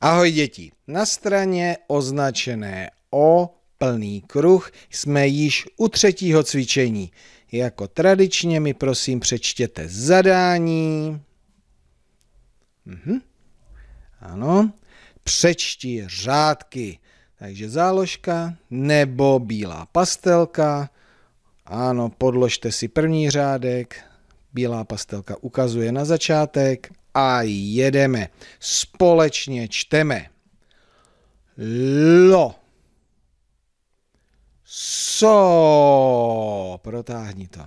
Ahoj děti, na straně označené O plný kruh jsme již u třetího cvičení. Jako tradičně mi prosím přečtěte zadání. Mhm. Ano, přečti řádky. Takže záložka nebo bílá pastelka. Ano, podložte si první řádek. Bílá pastelka ukazuje na začátek a jedeme. Společně čteme. Lo. So. Protáhni to.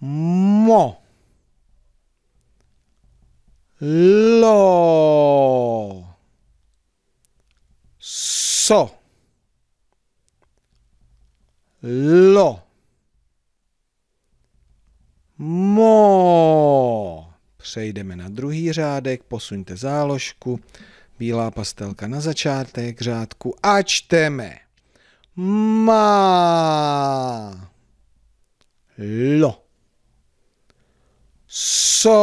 Mo. Lo. So. Lo. Přejdeme na druhý řádek, posuňte záložku, bílá pastelka na začátek řádku a čteme. Má. Lo. So.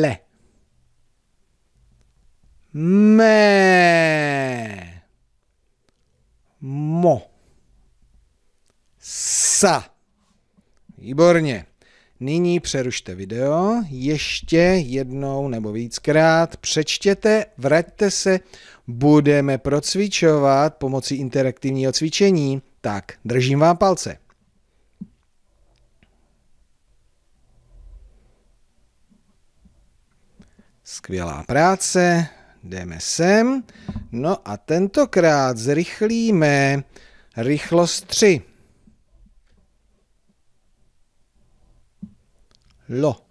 Le. me Mo. Sa. Výborně. Nyní přerušte video, ještě jednou nebo víckrát přečtěte, vraťte se, budeme procvičovat pomocí interaktivního cvičení. Tak, držím vám palce. Skvělá práce, jdeme sem. No a tentokrát zrychlíme rychlost 3. lo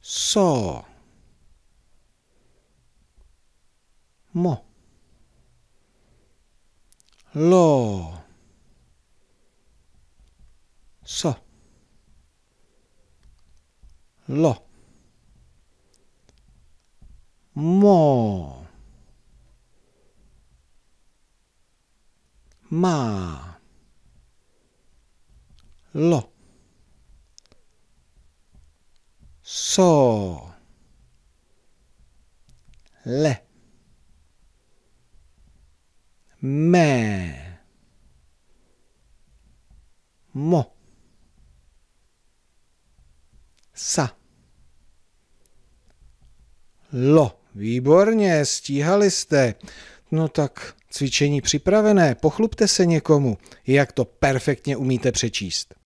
so mo lo so lo mo ma lo so Le. me, Mo. Sa. Lo. Výborně, stíhali jste. No tak cvičení připravené, pochlubte se někomu, jak to perfektně umíte přečíst.